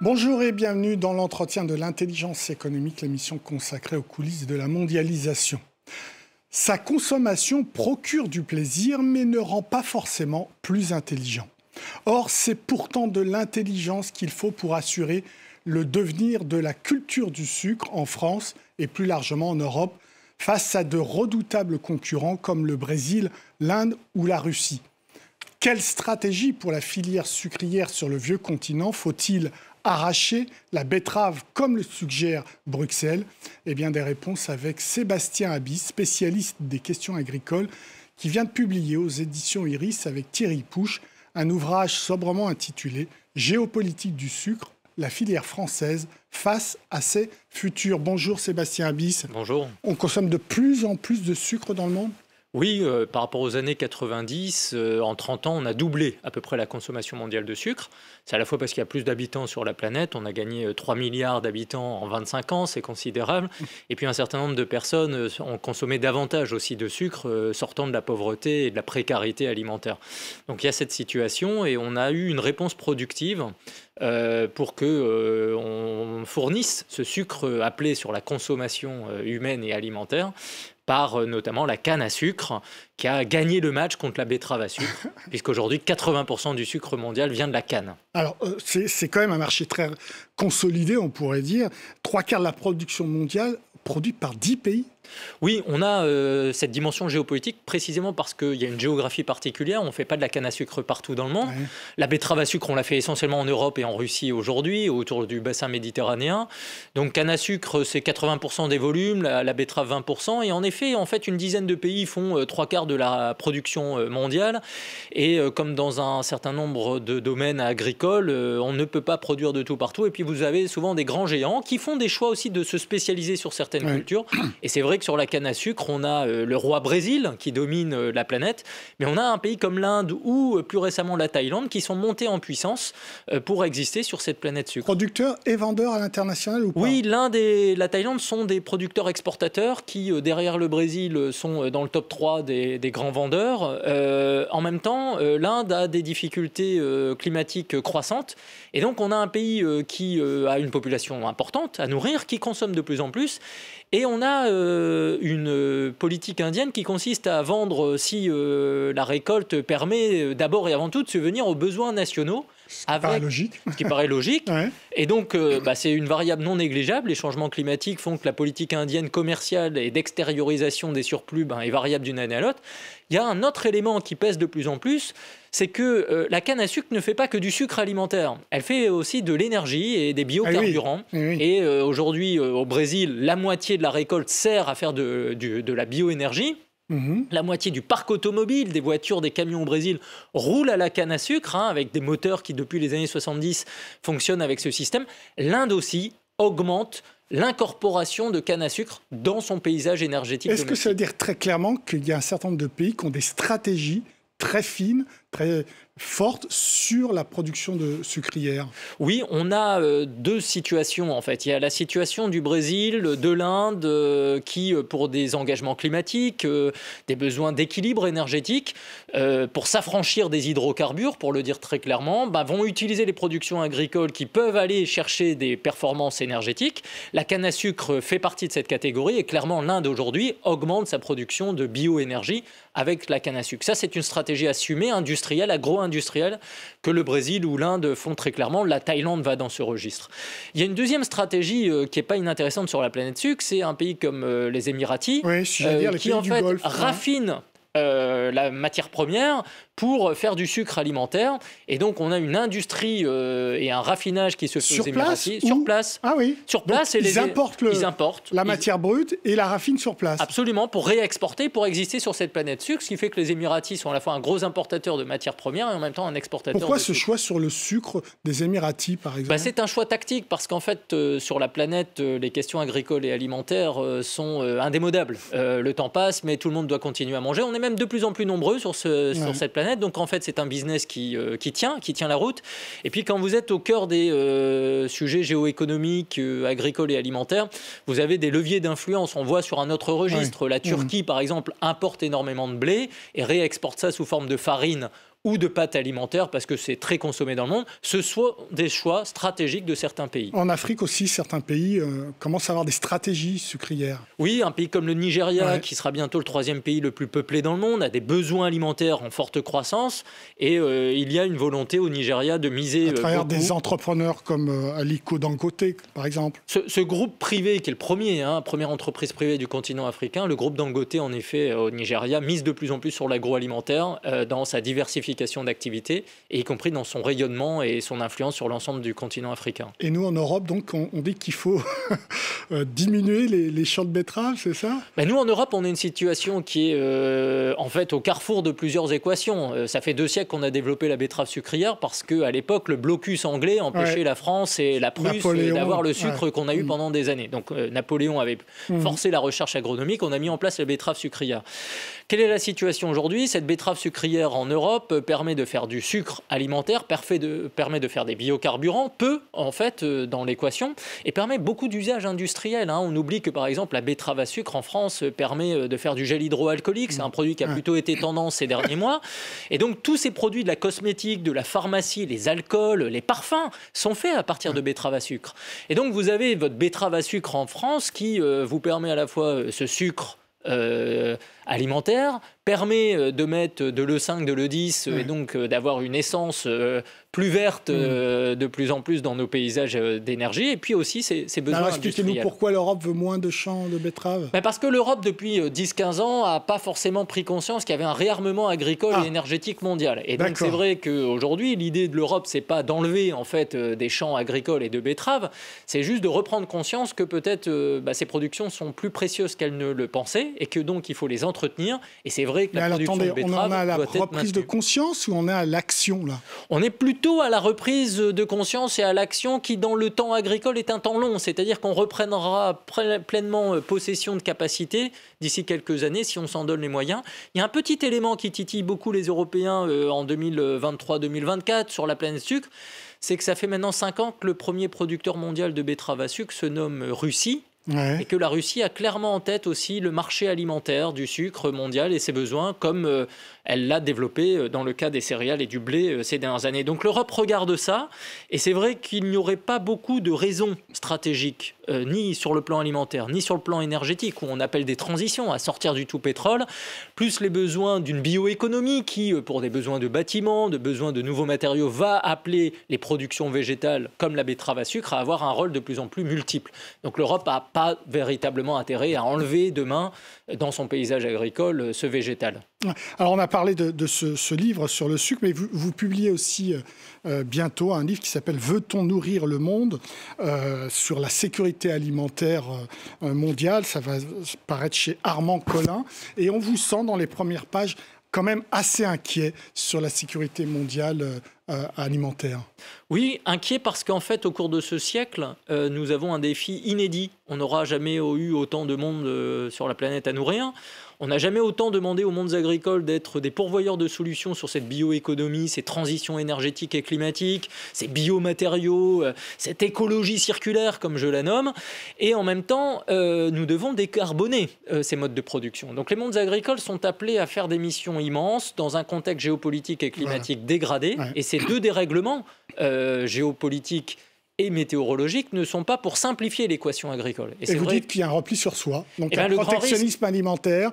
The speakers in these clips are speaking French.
Bonjour et bienvenue dans l'entretien de l'intelligence économique, l'émission consacrée aux coulisses de la mondialisation. Sa consommation procure du plaisir mais ne rend pas forcément plus intelligent. Or, c'est pourtant de l'intelligence qu'il faut pour assurer le devenir de la culture du sucre en France et plus largement en Europe face à de redoutables concurrents comme le Brésil, l'Inde ou la Russie. Quelle stratégie pour la filière sucrière sur le vieux continent faut-il arracher la betterave comme le suggère Bruxelles Eh bien des réponses avec Sébastien Abyss, spécialiste des questions agricoles, qui vient de publier aux éditions Iris avec Thierry Pouche un ouvrage sobrement intitulé Géopolitique du sucre, la filière française face à ses futurs. Bonjour Sébastien Abyss. Bonjour. On consomme de plus en plus de sucre dans le monde oui, euh, par rapport aux années 90, euh, en 30 ans, on a doublé à peu près la consommation mondiale de sucre. C'est à la fois parce qu'il y a plus d'habitants sur la planète, on a gagné 3 euh, milliards d'habitants en 25 ans, c'est considérable. Et puis un certain nombre de personnes ont consommé davantage aussi de sucre, sortant de la pauvreté et de la précarité alimentaire. Donc il y a cette situation et on a eu une réponse productive pour que on fournisse ce sucre appelé sur la consommation humaine et alimentaire par euh, notamment la canne à sucre qui a gagné le match contre la betterave à sucre, puisqu'aujourd'hui 80% du sucre mondial vient de la canne. Alors euh, c'est quand même un marché très consolidé, on pourrait dire. Trois quarts de la production mondiale produite par 10 pays. Oui, on a euh, cette dimension géopolitique précisément parce qu'il y a une géographie particulière. On ne fait pas de la canne à sucre partout dans le monde. La betterave à sucre, on l'a fait essentiellement en Europe et en Russie aujourd'hui, autour du bassin méditerranéen. Donc canne à sucre, c'est 80% des volumes, la, betterave 20%. Et en effet, en fait, une dizaine de pays font euh, trois quarts de la production euh, mondiale. Et comme dans un certain nombre de domaines agricoles, on ne peut pas produire de tout partout. Et puis vous avez souvent des grands géants qui font des choix aussi de se spécialiser sur certaines cultures. Et c'est sur la canne à sucre, on a euh, le roi Brésil qui domine euh, la planète, mais on a un pays comme l'Inde ou euh, plus récemment la Thaïlande qui sont montés en puissance pour exister sur cette planète sucre. Producteurs et vendeurs à l'international Oui, l'Inde et la Thaïlande sont des producteurs exportateurs qui, derrière le Brésil, sont dans le top 3 des, grands vendeurs. en même temps, l'Inde a des difficultés climatiques croissantes et donc on a un pays qui a une population importante à nourrir, qui consomme de plus en plus et on a euh, une euh, politique indienne qui consiste à vendre, euh, si la récolte permet, d'abord et avant tout de se aux besoins nationaux ah, logique. Ce qui paraît logique. Et donc, euh, bah, c'est une variable non négligeable. Les changements climatiques font que la politique indienne commerciale et d'extériorisation des surplus ben, est variable d'une année à l'autre. Il y a un autre élément qui pèse de plus en plus, c'est que euh, la canne à sucre ne fait pas que du sucre alimentaire. Elle fait aussi de l'énergie et des ah biocarburants. Eh et euh, aujourd'hui, au Brésil, la moitié de la récolte sert à faire de la bioénergie. Mhm. La moitié du parc automobile, des voitures, des camions au Brésil roulent à la canne à sucre, hein, avec des moteurs qui, depuis les années 70, fonctionnent avec ce système. L'Inde aussi augmente l'incorporation de canne à sucre dans son paysage énergétique. Est-ce que ça veut dire très clairement qu'il y a un certain nombre de pays qui ont des stratégies très fine, très forte sur la production de sucrière. Oui, on a euh, deux situations en fait. Il y a la situation du Brésil, de l'Inde, euh, qui euh, pour des engagements climatiques, des besoins d'équilibre énergétique, pour s'affranchir des hydrocarbures, pour le dire très clairement, bah, vont utiliser les productions agricoles qui peuvent aller chercher des performances énergétiques. La canne à sucre fait partie de cette catégorie et clairement l'Inde aujourd'hui augmente sa production de bioénergie avec la canne à sucre. Ça, c'est une stratégie stratégie assumée, industrielle, agro-industrielle, que le Brésil ou l'Inde font très clairement. La Thaïlande va dans ce registre. Il y a une deuxième stratégie euh, qui n'est pas inintéressante sur la planète sucre, c'est un pays comme euh, les Émiratis, oui, euh, qui en raffine euh, la matière première pour faire du sucre alimentaire. Et donc, on a une industrie euh, et un raffinage qui se fait sur place Sur place. Ah oui. Sur place. et ils, les... importent la matière brute et la raffinent sur place. Absolument, pour réexporter, pour exister sur cette planète sucre, ce qui fait que les Émiratis sont à la fois un gros importateur de matières premières et en même temps un exportateur. Pourquoi ce choix sur le sucre des Émiratis, par bah, exemple C'est un choix tactique parce qu'en fait, euh, sur la planète, les questions agricoles et alimentaires sont indémodables. le temps passe, mais tout le monde doit continuer à manger. On est même de plus en plus nombreux sur, cette planète. Donc en fait, c'est un business euh, qui, tient, qui tient la route. Et puis quand vous êtes au cœur des euh, sujets géoéconomiques, euh, agricoles et alimentaires, vous avez des leviers d'influence. On voit sur un autre registre, la mmh. Turquie, par exemple, importe énormément de blé et réexporte ça sous forme de farine ou de pâtes alimentaires, parce que c'est très consommé dans le monde, ce soit des choix stratégiques de certains pays. En Afrique aussi, certains pays euh, commencent à avoir des stratégies sucrières. Oui, un pays comme le Nigeria, qui sera bientôt le troisième pays le plus peuplé dans le monde, a des besoins alimentaires en forte croissance, et euh, il y a une volonté au Nigeria de miser... À euh, travers des entrepreneurs comme alico' Aliko Dangote, par exemple. Ce, groupe privé, qui est le premier, hein, première entreprise privée du continent africain, le groupe Dangote, en effet, au Nigeria, mise de plus en plus sur l'agroalimentaire dans sa diversification d'activité, y compris dans son rayonnement et son influence sur l'ensemble du continent africain. Et nous, en Europe, donc, on, dit qu'il faut euh, diminuer les, champs de betteraves, c'est ça ben, Nous, en Europe, on a une situation qui est euh, en fait au carrefour de plusieurs équations. Euh, ça fait deux siècles qu'on a développé la betterave sucrière parce qu'à l'époque, le blocus anglais empêchait la France et la Prusse d'avoir le sucre qu'on a eu mm. pendant des années. Donc, Napoléon avait mm. forcé la recherche agronomique, on a mis en place la betterave sucrière. Quelle est la situation aujourd'hui Cette betterave sucrière en Europe permet de faire du sucre alimentaire, permet de faire des biocarburants, peu en fait euh, dans l'équation, et permet beaucoup d'usages industriels. Hein. On oublie que par exemple la betterave à sucre en France euh, permet euh, de faire du gel hydroalcoolique, c'est un produit qui a mmh. plutôt été tendance ces derniers mois. Et donc tous ces produits de la cosmétique, de la pharmacie, les alcools, les parfums sont faits à partir de mmh. betterave à sucre. Et donc vous avez votre betterave à sucre en France qui vous permet à la fois ce sucre alimentaire, permet euh, de mettre de l'E5, de l'E10 euh, et donc euh, d'avoir une essence plus verte mm. de plus en plus dans nos paysages d'énergie et puis aussi ces besoins Alors expliquez-nous pourquoi l'Europe veut moins de champs de betteraves ben, Parce que l'Europe depuis 10-15 ans a pas forcément pris conscience qu'il y avait un réarmement agricole ah. et énergétique mondial. Et donc c'est vrai qu'aujourd'hui l'idée de l'Europe c'est pas d'enlever en fait des champs agricoles et de betteraves, c'est juste de reprendre conscience que peut-être ben, ces productions sont plus précieuses qu'elles ne le pensaient et que donc il faut les entretenir et c'est vrai que la production de betterave on en a à la reprise de conscience ou on est à l'action là On est plutôt à la reprise de conscience et à l'action qui, dans le temps agricole, est un temps long. C'est-à-dire qu'on reprendra pleinement euh, possession de capacités d'ici quelques années si on s'en donne les moyens. Il y a un petit élément qui titille beaucoup les Européens euh, en 2023-2024 sur la planète sucre, c'est que ça fait maintenant cinq ans que le premier producteur mondial de betterave à sucre se nomme Russie. Et que la Russie a clairement en tête aussi le marché alimentaire du sucre mondial et ses besoins, comme euh, elle l'a développé euh, dans le cas des céréales et du blé euh, ces dernières années. Donc l'Europe regarde ça, et c'est vrai qu'il n'y aurait pas beaucoup de raisons stratégiques, ni sur le plan alimentaire, ni sur le plan énergétique, où on appelle des transitions à sortir du tout pétrole, plus les besoins d'une bioéconomie qui, pour des besoins de bâtiments, de besoins de nouveaux matériaux, va appeler les productions végétales, comme la betterave à sucre, à avoir un rôle de plus en plus multiple. Donc l'Europe a véritablement intérêt à enlever demain dans son paysage agricole ce végétal. Alors on a parlé de, ce, livre sur le sucre, mais vous, publiez aussi euh, euh, bientôt un livre qui s'appelle Veut-on nourrir le monde euh, sur la sécurité alimentaire mondiale. Ça va paraître chez Armand Collin. Et on vous sent dans les premières pages quand même assez inquiet sur la sécurité mondiale alimentaire. Oui, inquiet parce qu'en fait, au cours de ce siècle, euh, nous avons un défi inédit. On n'aura jamais eu autant de monde euh, sur la planète à nourrir. On n'a jamais autant demandé aux mondes agricoles d'être des pourvoyeurs de solutions sur cette bioéconomie, ces transitions énergétiques et climatiques, ces biomatériaux, euh, cette écologie circulaire, comme je la nomme. Et en même temps, nous devons décarboner ces modes de production. Donc les mondes agricoles sont appelés à faire des missions immenses dans un contexte géopolitique et climatique dégradé. Et ces deux dérèglements euh, géopolitiques et météorologiques ne sont pas pour simplifier l'équation agricole. Et, vous dites qu'il y a un repli sur soi, donc eh un ben, protectionnisme alimentaire.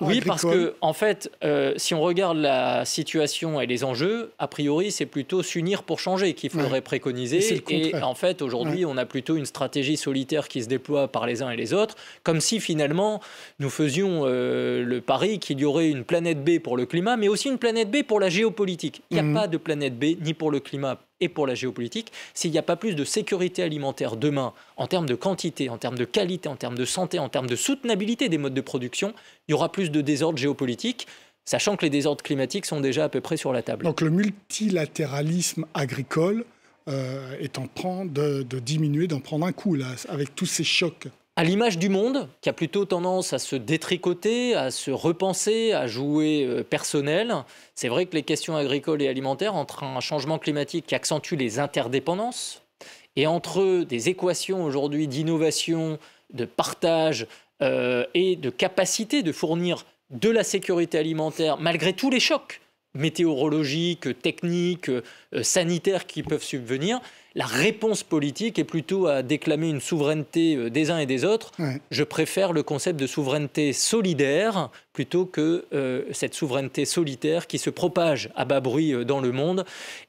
Oui, parce que en fait, euh, si on regarde la situation et les enjeux, a priori, c'est plutôt s'unir pour changer qu'il faudrait préconiser. Et, en fait, aujourd'hui, on a plutôt une stratégie solitaire qui se déploie par les uns et les autres, comme si finalement nous faisions euh, le pari qu'il y aurait une planète B pour le climat, mais aussi une planète B pour la géopolitique. Il n'y a mmh. pas de planète B ni pour le climat et pour la géopolitique, s'il n'y a pas plus de sécurité alimentaire demain, en termes de quantité, en termes de qualité, en termes de santé, en termes de soutenabilité des modes de production, il y aura plus de désordre géopolitique sachant que les désordres climatiques sont déjà à peu près sur la table. Donc le multilatéralisme agricole euh, est en train de, de, diminuer, d'en prendre un coup, là, avec tous ces chocs à l'image du monde, qui a plutôt tendance à se détricoter, à se repenser, à jouer euh, personnel, c'est vrai que les questions agricoles et alimentaires, entre un changement climatique qui accentue les interdépendances, et entre des équations aujourd'hui d'innovation, de partage euh, et de capacité de fournir de la sécurité alimentaire malgré tous les chocs météorologiques, techniques, euh, sanitaires qui peuvent subvenir, la réponse politique est plutôt à déclamer une souveraineté euh, des uns et des autres. Je préfère le concept de souveraineté solidaire plutôt que euh, cette souveraineté solitaire qui se propage à bas bruit euh, dans le monde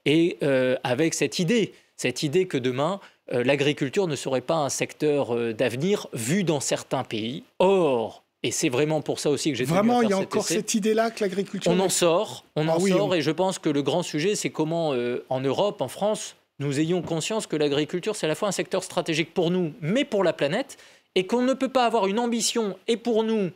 et avec cette idée, cette idée que demain, l'agriculture ne serait pas un secteur d'avenir vu dans certains pays. Or, et c'est vraiment pour ça aussi que j'ai vraiment il y a encore cette idée là que l'agriculture. On en sort, on ah en sort, et je pense que le grand sujet, c'est comment en Europe, en France, nous ayons conscience que l'agriculture, c'est à la fois un secteur stratégique pour nous, mais pour la planète, et qu'on ne peut pas avoir une ambition, et pour nous,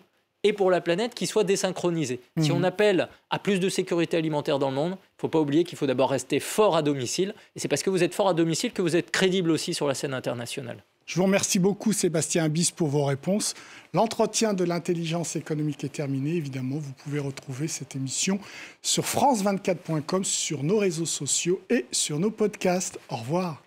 et pour la planète, qui soit désynchronisée. Si mhm. on appelle à plus de sécurité alimentaire dans le monde, il ne faut pas oublier qu'il faut d'abord rester fort à domicile, et c'est parce que vous êtes fort à domicile que vous êtes crédible aussi sur la scène internationale. Je vous remercie beaucoup, Sébastien Bis, pour vos réponses. L'entretien de l'intelligence économique est terminé. Évidemment, vous pouvez retrouver cette émission sur France24.com, sur nos réseaux sociaux et sur nos podcasts. Au revoir.